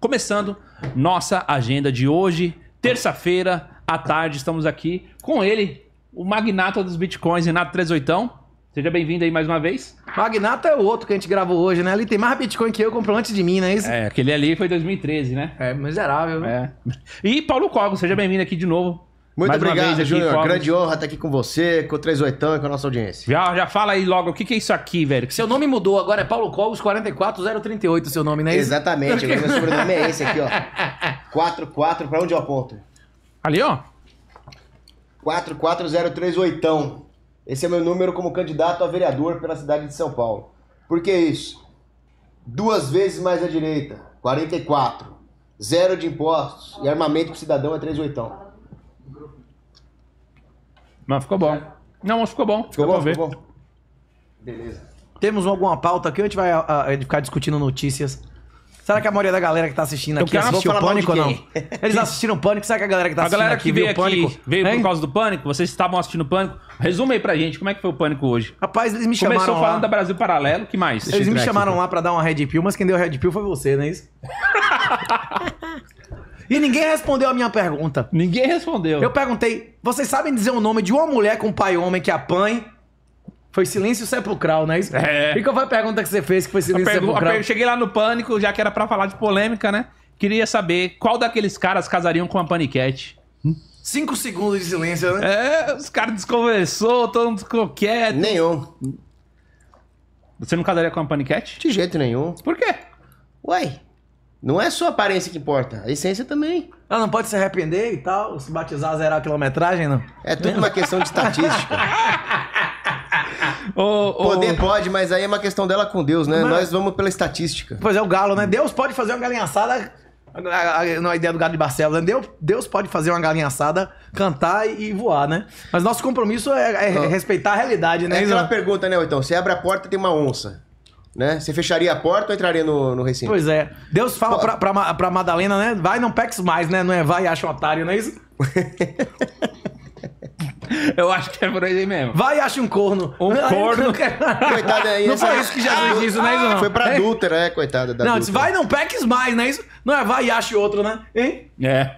Começando nossa agenda de hoje, terça-feira à tarde, estamos aqui com ele, o magnata dos bitcoins, Renato Trezoitão. Seja bem-vindo aí mais uma vez. Magnata é o outro que a gente gravou hoje, né? Ele tem mais Bitcoin que eu, comprou antes de mim, não é isso? É, aquele ali foi 2013, né? É, miserável. Né? É. E Paulo Cogos, seja bem-vindo aqui de novo. Muito Mais obrigado, Júnior. Grande honra estar aqui com você, com o 38 e com a nossa audiência. Já, já fala aí logo, o que, que é isso aqui, velho? Seu nome mudou, agora é Paulo Cogos 44038, seu nome, né? Exatamente, meu sobrenome é esse aqui, ó. 44, pra onde eu aponto? Ali, ó. 440338. Esse é meu número como candidato a vereador pela cidade de São Paulo. Por que isso? Duas vezes mais à direita, 44. Zero de impostos e armamento pro cidadão é 38. Mas ficou bom. Não, mas ficou bom. Ficou bom, ficou ver. bom. Beleza. Temos alguma pauta aqui ou a gente vai a, ah, a ah, ficar discutindo notícias? Será que a maioria da galera que tá assistindo então, aqui quero assim, assistiu falar Pânico ou não? Eles assistiram Pânico, será que a galera que tá A assistindo galera aqui que veio Pânico? aqui, veio por causa do pânico, vocês estavam assistindo o pânico. Resume aí pra gente, como é que foi o pânico hoje? Rapaz, eles me chamaram Começou falando da Brasil Paralelo, que mais? Eles me chamaram lá pra dar uma red pill, mas quem deu red pill foi você, não é isso? E ninguém respondeu a minha pergunta. Ninguém respondeu. Eu perguntei: vocês sabem dizer o nome de uma mulher com pai e homem que apanhe? Foi silêncio sepulcral, não é isso? É. E qual foi a pergunta que você fez que foi silêncio pergu- sepulcral? Eu cheguei lá no pânico, já que era para falar de polêmica, né? Queria saber qual daqueles caras casariam com a paniquete. Cinco segundos de silêncio, né? É, os caras desconversou, todo mundo ficou quieto. Nenhum. Você não casaria com a paniquete? De jeito nenhum. Por quê? Ué. Não é só a aparência que importa, a essência também. Ah, não pode se arrepender e tal, se batizar, zerar a quilometragem, não? É tudo uma questão de estatística. oh, oh, Poder pode, mas aí é uma questão dela com Deus, né? Mas... Nós vamos pela estatística. Pois é, o galo, né? Deus pode fazer uma galinha assada na é ideia do Galo de Barcelona, né? Deus, Deus pode fazer uma galinha assada, cantar e voar, né? Mas nosso compromisso é, é respeitar a realidade, né? É aquela pergunta, né, então? Você abre a porta tem uma onça né? Você fecharia a porta ou entraria no, no recinto? Pois é. Deus fala pra, pra, pra Madalena, né? Vai, não peques mais, né? Não é vai, acha um otário, não é isso? Eu acho que é por aí mesmo. Vai e acha um corno. Um não, corno. Coitada aí. Não essa... foi isso que Jesus ah, disse, né? não. Foi pra é. adúltera, é, coitada da Não, disse, vai não peques mais, né? Isso não é vai e acha outro, né? Hein? É.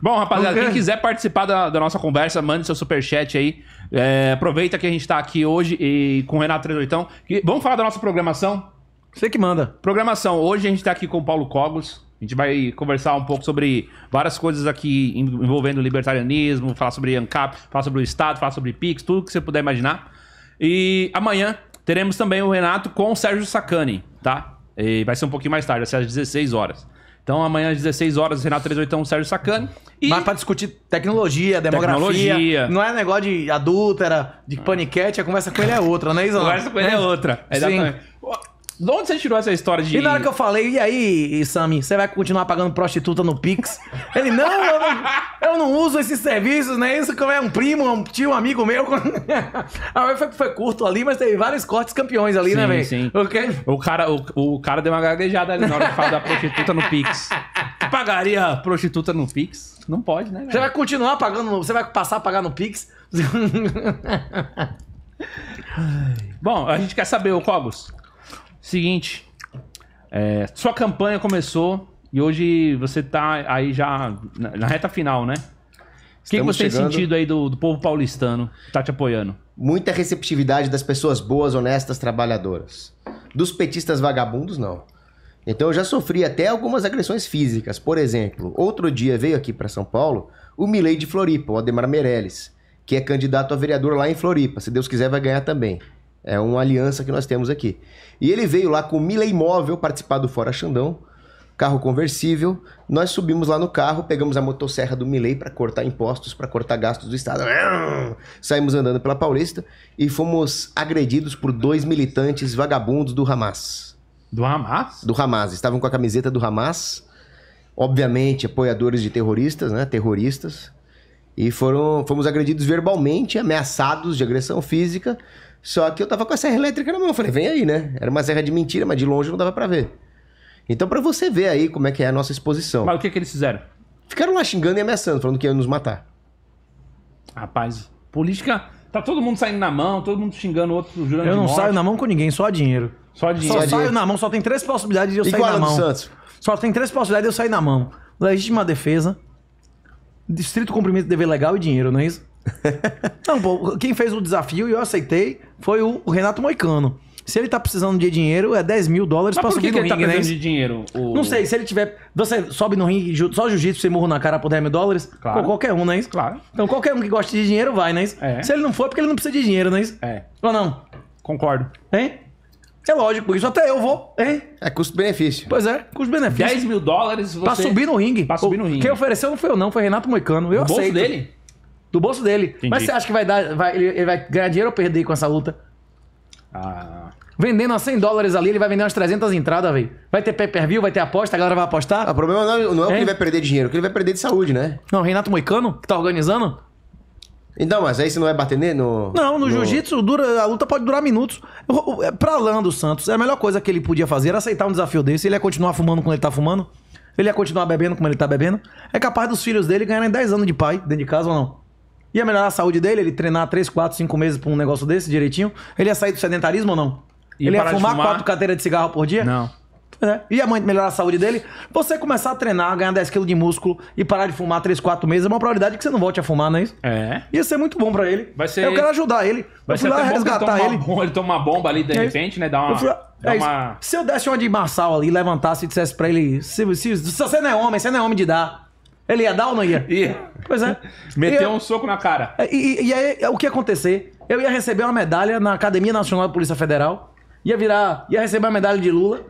Bom, rapaziada, quem quiser participar da, da nossa conversa, mande seu superchat aí. É, aproveita que a gente está aqui hoje e com o Renato Trezoitão. vamos falar da nossa programação? Você que manda. Programação. Hoje a gente está aqui com o Paulo Cogos. A gente vai conversar um pouco sobre várias coisas aqui envolvendo libertarianismo, falar sobre ANCAP, falar sobre o Estado, falar sobre PIX, tudo que você puder imaginar. E amanhã teremos também o Renato com o Sérgio Sacani, tá? E vai ser um pouquinho mais tarde, vai ser às 16 horas. Então amanhã às 16 horas, Renato 381, Sérgio Sacani. E... Mas pra discutir tecnologia, demografia. Tecnologia. Não é negócio de adúltera, de paniquete, a conversa com ele é outra, não é isso? A conversa com ele é outra, exatamente. Sim. De onde você tirou essa história de. E na hora que eu falei, e aí, Sami, você vai continuar pagando prostituta no Pix? Ele, não, eu não, eu não uso esses serviços, né? Isso eu é um primo, um tio, um amigo meu. Aí foi, foi curto ali, mas teve vários cortes campeões ali, né, sim, né, velho? Sim, okay? o cara o, o cara deu uma gaguejada ali na hora que falar da prostituta no Pix. pagaria prostituta no Pix? Não pode, né? Véio? Você vai continuar pagando, você vai passar a pagar no Pix? Bom, a gente quer saber, o Cogos, Seguinte, é, sua campanha começou e hoje você tá aí já na, na reta final, né? O que, que você chegando... tem sentido aí do, do povo paulistano que tá te apoiando? Muita receptividade das pessoas boas, honestas, trabalhadoras. Dos petistas vagabundos, não. Então eu já sofri até algumas agressões físicas. Por exemplo, outro dia veio aqui para São Paulo o Milei de Floripa, o Ademar Meirelles, que é candidato a vereador lá em Floripa. Se Deus quiser, vai ganhar também. É uma aliança que nós temos aqui. E ele veio lá com o Mila Imóvel participar do Fora Xandão, carro conversível. Nós subimos lá no carro, pegamos a motosserra do Milley para cortar impostos, para cortar gastos do Estado. Saímos andando pela Paulista e fomos agredidos por dois militantes vagabundos do Hamas. Do Hamas? Do Hamas. Estavam com a camiseta do Hamas. Obviamente, apoiadores de terroristas, né? Terroristas. E foram, fomos agredidos verbalmente, ameaçados de agressão física. Só que eu tava com a serra elétrica na mão. Eu falei, vem aí, né? Era uma serra de mentira, mas de longe não dava para ver. Então, para você ver aí como é que é a nossa exposição. Mas o que, que eles fizeram? Ficaram lá xingando e ameaçando, falando que iam nos matar. Rapaz, política. Tá todo mundo saindo na mão, todo mundo xingando outro jurando. Eu não saio na mão com ninguém, só dinheiro. Só dinheiro. Só, só dinheiro. saio na mão, só tem três possibilidades de eu e sair na é mão. Santos? Só tem três possibilidades de eu sair na mão. Legítima defesa, Distrito cumprimento dever legal e dinheiro, não é isso? não, pô, quem fez o desafio e eu aceitei foi o Renato Moicano. Se ele tá precisando de dinheiro, é 10 mil dólares Mas pra por subir que no ele tá ringue, tá né? precisando de dinheiro? O- Não sei, se ele tiver. Você sobe no ringue, só jiu-jitsu, você murro na cara por 10 mil dólares? Claro. Pô, qualquer um, né? isso? Claro. Então qualquer um que goste de dinheiro vai, né? isso? É. Se ele não for, é porque ele não precisa de dinheiro, né? isso? É, Ou não? concordo. Hein? É lógico, isso até eu vou. Hein? É custo-benefício. Pois é, custo-benefício. 10 mil dólares você... Pra subir no ringue. Pra subir no ringue. Quem ofereceu não foi eu não, foi Renato Moicano. Eu do aceito. bolso dele? Do bolso dele. Entendi. Mas você acha que vai dar, vai, ele vai ganhar dinheiro ou perder com essa luta? Ah... Vendendo a 100 dólares ali, ele vai vender umas 300 entradas, velho. Vai ter pay-per-view, vai ter aposta, a galera vai apostar. O problema não, é, não é o que é. ele vai perder de dinheiro, o que ele vai perder de saúde, né? Não, Renato Moicano, que tá organizando, então, mas aí você não vai bater nele no. Não, no, no... jiu-jitsu dura, a luta pode durar minutos. É, pra Lando Santos, é a melhor coisa que ele podia fazer era aceitar um desafio desse. Ele ia continuar fumando como ele tá fumando. Ele ia continuar bebendo como ele tá bebendo. É capaz dos filhos dele ganharem 10 anos de pai dentro de casa ou não. Ia melhorar a saúde dele, ele treinar 3, 4, 5 meses pra um negócio desse direitinho. Ele ia sair do sedentarismo ou não? ele ia fumar, 4 carteiras de cigarro por dia? Não. É. E a mãe melhorar a saúde dele, você começar a treinar, ganhar 10 quilos de músculo e parar de fumar 3, 4 meses, é uma probabilidade que você não volte a fumar, não é isso? É. Ia ser muito bom para ele. Vai ser... Eu quero ajudar ele. Vai eu ser lá resgatar ele. ele toma uma bomba ali de é repente, isso. né? Dá uma. Eu é uma... Se eu desse uma de Marçal ali, levantasse e dissesse pra ele: se, se, se você não é homem, você não é homem de dar. Ele ia dar ou não ia? Ia. Pois é. Meteu um soco na cara. É, e, e, e aí, o que ia acontecer? Eu ia receber uma medalha na Academia Nacional da Polícia Federal ia virar, ia receber a medalha de Lula,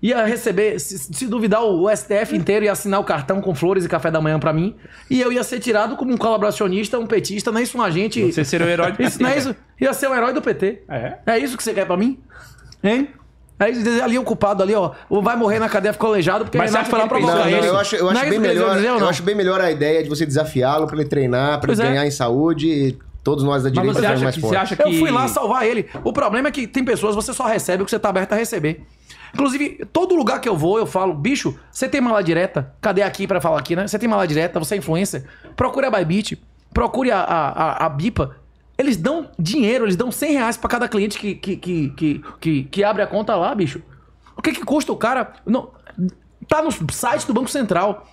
ia receber, se, se duvidar, o STF hum. inteiro ia assinar o cartão com flores e café da manhã para mim, e eu ia ser tirado como um colaboracionista, um petista, não é isso um agente... Você seria o herói do PT. Isso, não é isso, ia ser um herói do PT. É? É isso que você quer para mim? Hein? Aí é ali o culpado ali, ó, vai morrer na cadeia, ficou aleijado, porque vai Renato foi lá provocar não, não, Eu acho, eu acho, é bem, melhor, dizer, eu acho bem melhor a ideia de você desafiá-lo para ele treinar, para ele é. ganhar em saúde. E Todos nós da direita somos mais que, fortes. Você acha que... Eu fui lá salvar ele. O problema é que tem pessoas, você só recebe o que você tá aberto a receber. Inclusive, todo lugar que eu vou, eu falo, bicho, você tem mala direta? Cadê aqui para falar aqui, né? Você tem mala direta, você é influencer? Procure a Bybit, procure a, a, a, Bipa. Eles dão dinheiro, eles dão 100 reais pra cada cliente que, que, que, que, que, que abre a conta lá, bicho. O que que custa o cara... Não, tá no site do Banco Central.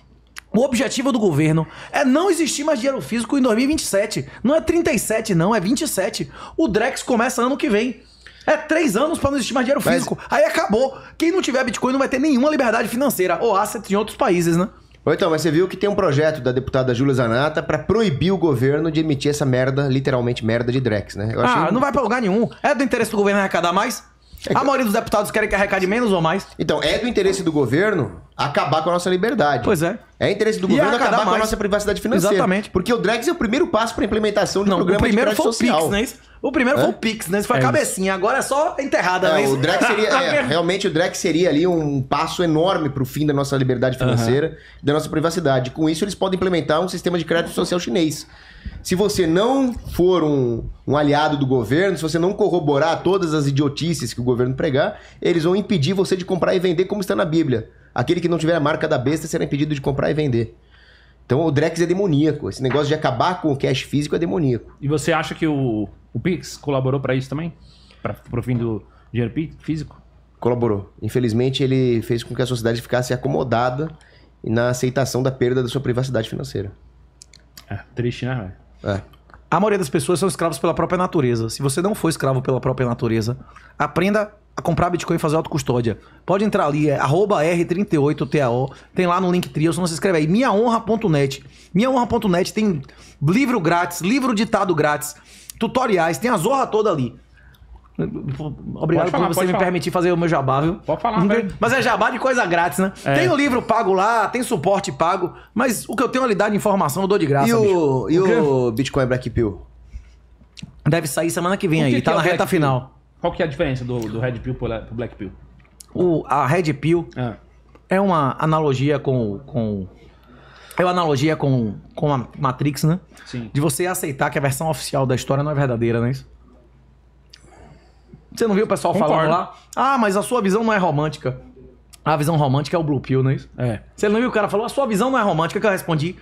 O objetivo do governo é não existir mais dinheiro físico em 2027. Não é 37, não, é 27. O Drex começa ano que vem. É três anos para não existir mais dinheiro físico. Aí acabou. Quem não tiver Bitcoin não vai ter nenhuma liberdade financeira ou asset em outros países, né? Então, mas você viu que tem um projeto da deputada Júlia Zanata para proibir o governo de emitir essa merda, literalmente merda de Drex, né? Eu ah, não vai pra lugar nenhum. É do interesse do governo arrecadar mais? A maioria dos deputados querem que arrecade menos ou mais. Então, é do interesse do governo acabar com a nossa liberdade. Pois é. É interesse do governo acabar, com a nossa privacidade financeira. Exatamente. Porque o Drex é o primeiro passo para implementação de não, programa o primeiro de foi o social. Pix, né? O primeiro foi o Pix, né? foi é a cabecinha. Agora é só enterrada, é, né? O Drex seria, é, realmente o Drex seria ali um passo enorme para o fim da nossa liberdade financeira, uhum. da nossa privacidade. Com isso, eles podem implementar um sistema de crédito social chinês se você não for um, um, aliado do governo, se você não corroborar todas as idiotices que o governo pregar, eles vão impedir você de comprar e vender, como está na Bíblia. Aquele que não tiver a marca da besta será impedido de comprar e vender. Então o Drex é demoníaco. Esse negócio de acabar com o cash físico é demoníaco. E você acha que o, o Pix colaborou para isso também? Para o fim do dinheiro físico? Colaborou. Infelizmente, ele fez com que a sociedade ficasse acomodada na aceitação da perda da sua privacidade financeira. É, triste, né, velho? É. A maioria das pessoas são escravos pela própria natureza. Se você não for escravo pela própria natureza, aprenda a comprar Bitcoin e fazer autocustódia. Pode entrar ali, é R38TAO, tem lá no link trio, se não se inscreve aí, minhahonra.net minhahonra.net tem livro grátis, livro ditado grátis, tutoriais, tem a zorra toda ali. Obrigado falar, por você me falar. permitir fazer o meu jabá, viu? Pode falar. Mas é jabá de coisa grátis, né? É. Tem o um livro pago lá, tem suporte pago, mas o que eu tenho a lhe de informação eu dou de graça. E o, e o, o Bitcoin Black Pill? Deve sair semana que vem que aí, que tá é na reta Black final. Pill? Qual que é a diferença do, do Red Pill pro Black Pill? O, a Red Pill é. é uma analogia com, com é uma analogia com, com a Matrix, né? Sim. De você aceitar que a versão oficial da história não é verdadeira, não é isso? Você não viu o pessoal Concordo. falando lá? Ah, mas a sua visão não é romântica. A visão romântica é o Blue Pill, não é isso? É. Você não viu o cara falou, a sua visão não é romântica, que eu respondi.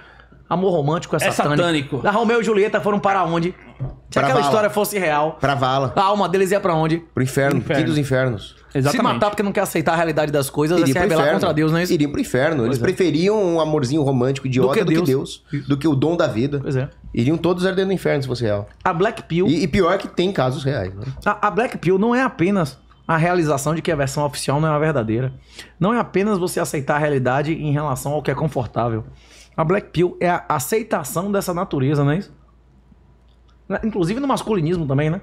Amor romântico é satânico. É satânico. Da ah, Romeu e Julieta foram para onde? Se pra aquela vala. história fosse real, Pra vala. a alma deles ia pra onde? Pro inferno. Inferno. Quinto dos infernos. Se matar porque não quer aceitar a realidade das coisas, é se assim, rebelar contra Deus, não é isso? Iriam pro inferno. Eles é. preferiam um amorzinho romântico idiota do que, Deus. do que o dom da vida. Pois é. Iriam todos arder no inferno se fosse real. A Black Pill, E, e pior é que tem casos reais. Né? a, a Black Pill não é apenas a realização de que a versão oficial não é a verdadeira. Não é apenas você aceitar a realidade em relação ao que é confortável. A Black Pill é a aceitação dessa natureza, não é isso? Né? Inclusive no masculinismo também, né?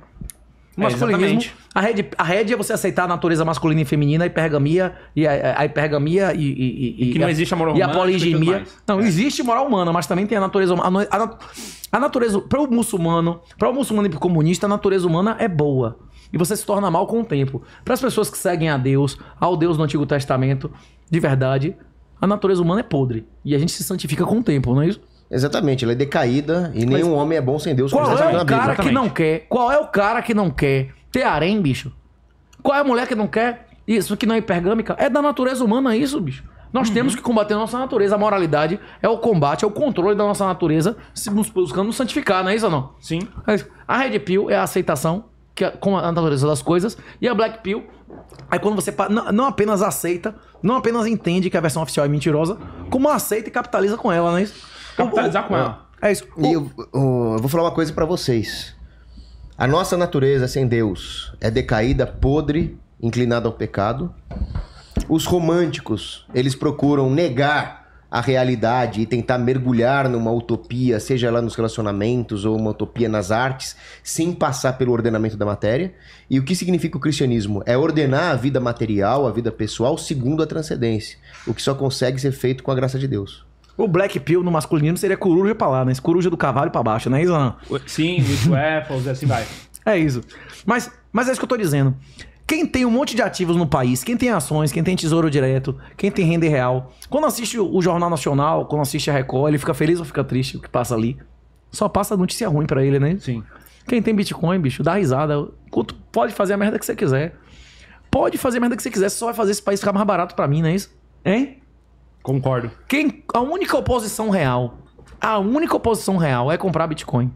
No é, masculinismo. É, a rede, a rede é você aceitar a natureza masculina e feminina, a hipergamia e a, a hipergamia e, e, e, que não existe a moral humana. E a poligamia. Não, é. existe moral humana, mas também tem a natureza humana. A, natureza para o muçulmano, para o muçulmano e para o comunista, a natureza humana é boa. E você se torna mal com o tempo. Para as pessoas que seguem a Deus, ao Deus do Antigo Testamento, de verdade, a natureza humana é podre. E a gente se santifica com o tempo, não é isso? Exatamente, ela é decaída e Mas nenhum homem é bom sem Deus. Qual é o cara que não quer? Qual é o cara que não quer ter harém, bicho? Qual é a mulher que não quer isso, que não é hipergâmica? É da natureza humana isso, bicho. Nós uhum. temos que combater a nossa natureza. A moralidade é o combate, é o controle da nossa natureza, se buscando nos santificar, não é isso ou não? Sim. É a Red Pill é a aceitação que é, com a natureza das coisas e a Black Pill é quando você não apenas aceita, não apenas entende que a versão oficial é mentirosa, como aceita e capitaliza com ela, não é isso? Capitalizar com ela. É isso. E eu, eu vou falar uma coisa para vocês. A nossa natureza sem Deus é decaída, podre, inclinada ao pecado. Os românticos, eles procuram negar a realidade e tentar mergulhar numa utopia, seja lá nos relacionamentos ou uma utopia nas artes, sem passar pelo ordenamento da matéria. E o que significa o cristianismo? É ordenar a vida material, a vida pessoal, segundo a transcendência, o que só consegue ser feito com a graça de Deus. O Black Pill no masculino seria coruja pra lá, né? Coruja do cavalo pra baixo, não é isso não? Sim, with apples, assim vai. É isso. Mas, mas é isso que eu tô dizendo. Quem tem um monte de ativos no país, quem tem ações, quem tem tesouro direto, quem tem renda real, quando assiste o Jornal Nacional, quando assiste a Record, ele fica feliz ou fica triste o que passa ali? Só passa notícia ruim para ele, né? Sim. Quem tem Bitcoin, bicho, dá risada. Pode fazer a merda que você quiser. Pode fazer a merda que você quiser, só vai fazer esse país ficar mais barato para mim, não é isso? Hein? Concordo. Quem, a única oposição real, a única oposição real é comprar Bitcoin.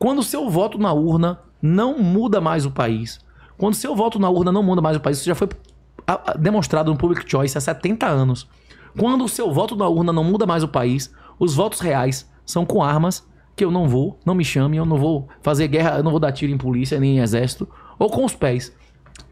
Quando o seu voto na urna não muda mais o país, quando o seu voto na urna não muda mais o país, isso já foi demonstrado no Public Choice há 70 anos. Quando o seu voto na urna não muda mais o país, os votos reais são com armas que eu não vou, não me chame, eu não vou fazer guerra, eu não vou dar tiro em polícia nem em exército, ou com os pés.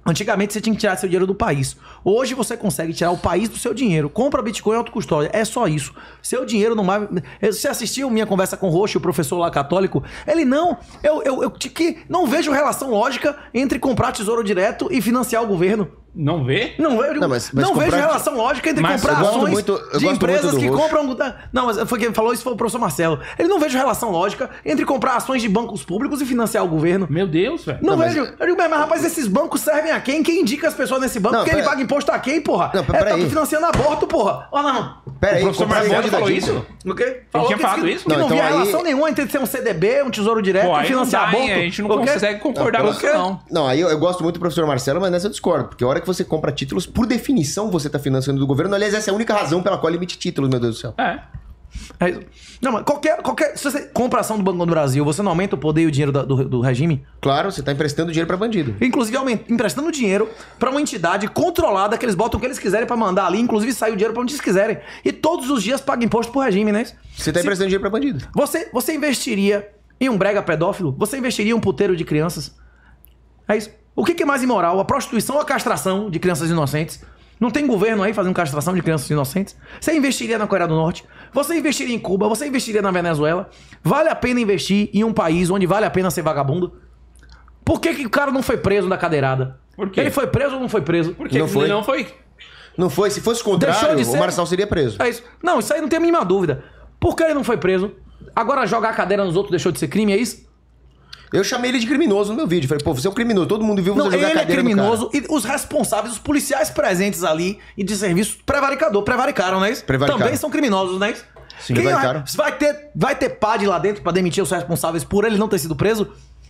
Antigamente você tinha que tirar seu dinheiro do país. Hoje você consegue tirar o país do seu dinheiro. Compra Bitcoin autocustódia. É só isso. Seu dinheiro não mais. Você assistiu minha conversa com o Roxo, o professor lá católico? Ele não. Eu, eu, eu que não vejo relação lógica entre comprar tesouro direto e financiar o governo. Não vê? Não, vê. não, mas, mas não vejo relação lógica entre mas comprar ações muito, de empresas que roxo. compram. Não, mas foi quem falou isso foi o professor Marcelo. Ele não vejo relação lógica entre comprar ações de bancos públicos e financiar o governo. Meu Deus, velho. Não, não mas, Eu digo, mas, rapaz, esses bancos servem a quem? Quem indica as pessoas nesse banco? Não, Quem ele paga imposto a quem, porra? Não, pera, é, tá tá financiando aborto, porra. Ou não? Pera o aí, professor Marcelo falou da isso? O quê? Falou ele tinha falado isso? Que não, então via aí... relação nenhuma entre ser um CDB, um tesouro direto e financiar aborto. A gente não consegue concordar com isso, não. Não, aí eu gosto muito do professor Marcelo, mas nessa eu discordo, porque a hora hora que você compra títulos, por definição você está financiando do governo. Aliás, essa é a única razão pela qual ele emite títulos, meu Deus do céu. É. é não, mas qualquer, qualquer. Se você compra ação do Banco do Brasil, você não aumenta o poder e o dinheiro do, do, regime? Claro, você está emprestando dinheiro para bandido. Inclusive, aumenta, emprestando dinheiro para uma entidade controlada que eles botam o que eles quiserem para mandar ali, inclusive sai o dinheiro para onde eles quiserem. E todos os dias paga imposto pro regime, né? Você está emprestando dinheiro para bandido. Você, você investiria em um brega pedófilo? Você investiria em um puteiro de crianças? É isso. O que, que é mais imoral, a prostituição ou a castração de crianças inocentes? Não tem governo aí fazendo castração de crianças inocentes? Você investiria na Coreia do Norte? Você investiria em Cuba? Você investiria na Venezuela? Vale a pena investir em um país onde vale a pena ser vagabundo? Por que, que o cara não foi preso na cadeirada? Ele foi preso ou não foi preso? Por que não foi? não foi? Não foi. Se fosse o contrário, de ser... o Marçal seria preso. É isso. Não, isso aí não tem a mínima dúvida. Por que ele não foi preso? Agora jogar a cadeira nos outros deixou de ser crime, é isso? Eu chamei ele de criminoso no meu vídeo. Falei, pô, você é um criminoso. Todo mundo viu você não, jogar ele é criminoso e os responsáveis, os policiais presentes ali e de serviço, prevaricador, prevaricaram, né? Prevaricaram. Também são criminosos, né? Sim, prevaricaram. Vai, vai ter, vai ter PAD lá dentro para demitir os responsáveis por ele não ter sido preso?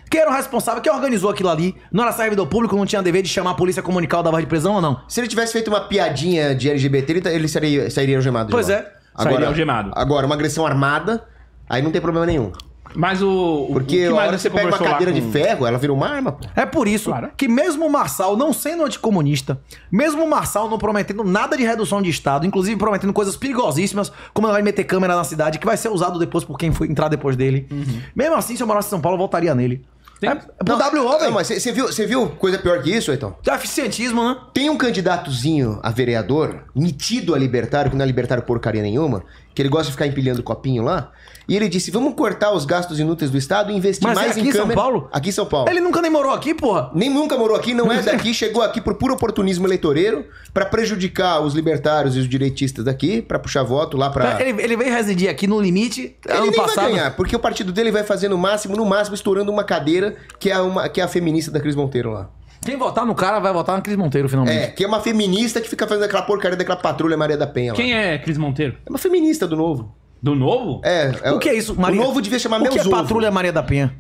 Quem era o responsável? Quem organizou aquilo ali? Não era servidor público, não tinha dever de chamar a polícia comunical da voz de prisão ou não? Se ele tivesse feito uma piadinha de LGBT, ele, tá, ele seria, sairia algemado. Pois é. Agora, sairia algemado. Agora, uma agressão armada, aí não tem problema nenhum. Mas o. Porque o que a hora você pega uma cadeira com... de ferro, ela vira uma arma. Pô. É por isso claro. que, mesmo o Marçal não sendo anticomunista, mesmo o Marçal não prometendo nada de redução de Estado, inclusive prometendo coisas perigosíssimas, como ele vai meter câmera na cidade, que vai ser usado depois por quem for entrar depois dele. Uhum. Mesmo assim, se eu morasse em São Paulo, eu voltaria nele. Tem... É, pro não, WO, velho. Mas você viu, viu coisa pior que isso, então? Eficientismo, né? Tem um candidatozinho a vereador, metido a libertário, que não é libertário porcaria nenhuma, que ele gosta de ficar empilhando copinho lá. E ele disse: vamos cortar os gastos inúteis do Estado e investir Mas é mais é aqui em câmera. São Paulo? Aqui em São Paulo. Ele nunca nem morou aqui, porra. Nem nunca morou aqui, não é daqui, chegou aqui por puro oportunismo eleitoreiro para prejudicar os libertários e os direitistas daqui, para puxar voto lá para. Ele, ele veio residir aqui no limite ele ano nem passado. Vai ganhar, porque o partido dele vai fazer no máximo, no máximo, estourando uma cadeira que é, uma, que é a feminista da Cris Monteiro lá. Quem votar no cara vai votar na Cris Monteiro, finalmente. É, que é uma feminista que fica fazendo aquela porcaria daquela patrulha Maria da Penha. Lá. Quem é Cris Monteiro? É uma feminista do novo. Do novo? É. é o que é isso? Maria... O novo devia chamar meu Meus O que é ovo. patrulha Maria da Penha?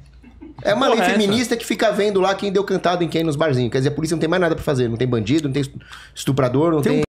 É uma Porra, lei é feminista essa? que fica vendo lá quem deu cantado em quem nos barzinhos. Quer dizer, a polícia não tem mais nada pra fazer. Não tem bandido, não tem estuprador, não tem... tem... Um...